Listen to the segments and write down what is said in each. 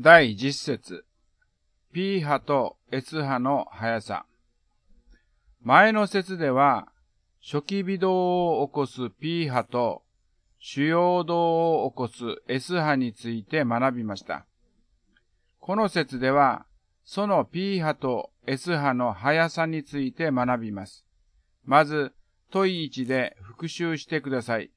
第10節 P 波と S 波の速さ。前の説では、初期微動を起こす P 波と主要動を起こす S 波について学びました。この説では、その P 波と S 波の速さについて学びます。まず、問い1で復習してください。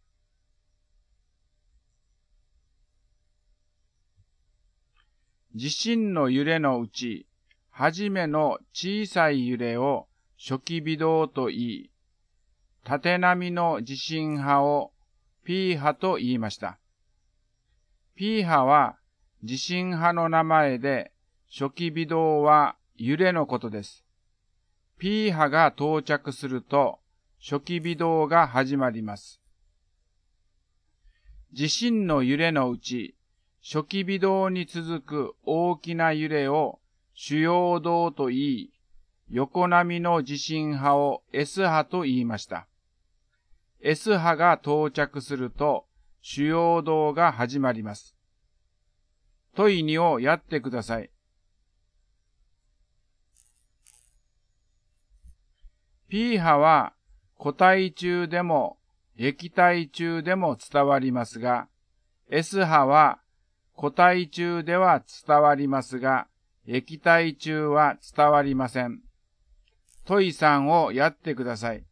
地震の揺れのうち、はじめの小さい揺れを初期微動と言い、縦波の地震波を P 波と言いました。P 波は地震波の名前で、初期微動は揺れのことです。P 波が到着すると、初期微動が始まります。地震の揺れのうち、初期微動に続く大きな揺れを主要動と言い、横波の地震波を S 波と言いました。S 波が到着すると主要動が始まります。問い2をやってください。P 波は固体中でも液体中でも伝わりますが、S 波は固体中では伝わりますが、液体中は伝わりません。トイさんをやってください。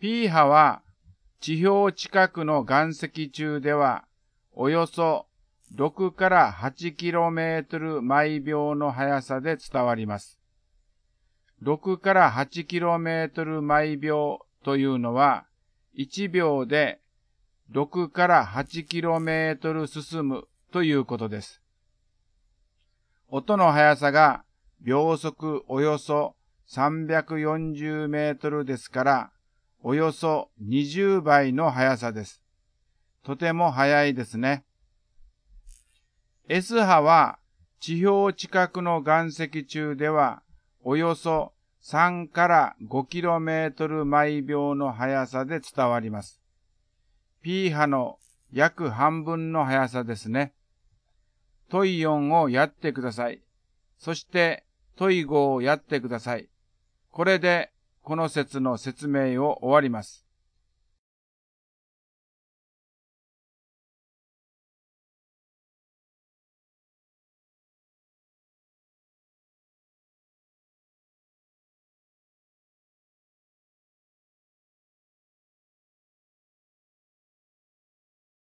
P 波は地表近くの岩石中ではおよそ6から 8km 毎秒の速さで伝わります。6から 8km 毎秒というのは1秒で6から8キロメートル進むということです。音の速さが秒速およそ340メートルですから、およそ20倍の速さです。とても速いですね。S 波は地表近くの岩石中ではおよそ3から 5km 毎秒の速さで伝わります。p 波の約半分の速さですね。トイ4をやってください。そしてトイ5をやってください。これでこの説の説明を終わります。